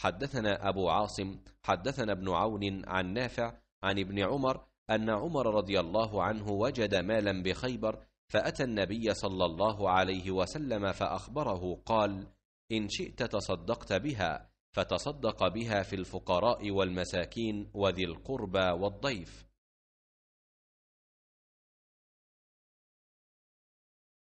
حدثنا أبو عاصم حدثنا ابن عون عن نافع عن ابن عمر أن عمر رضي الله عنه وجد مالا بخيبر فأتى النبي صلى الله عليه وسلم فأخبره قال إن شئت تصدقت بها فتصدق بها في الفقراء والمساكين وذي القربى والضيف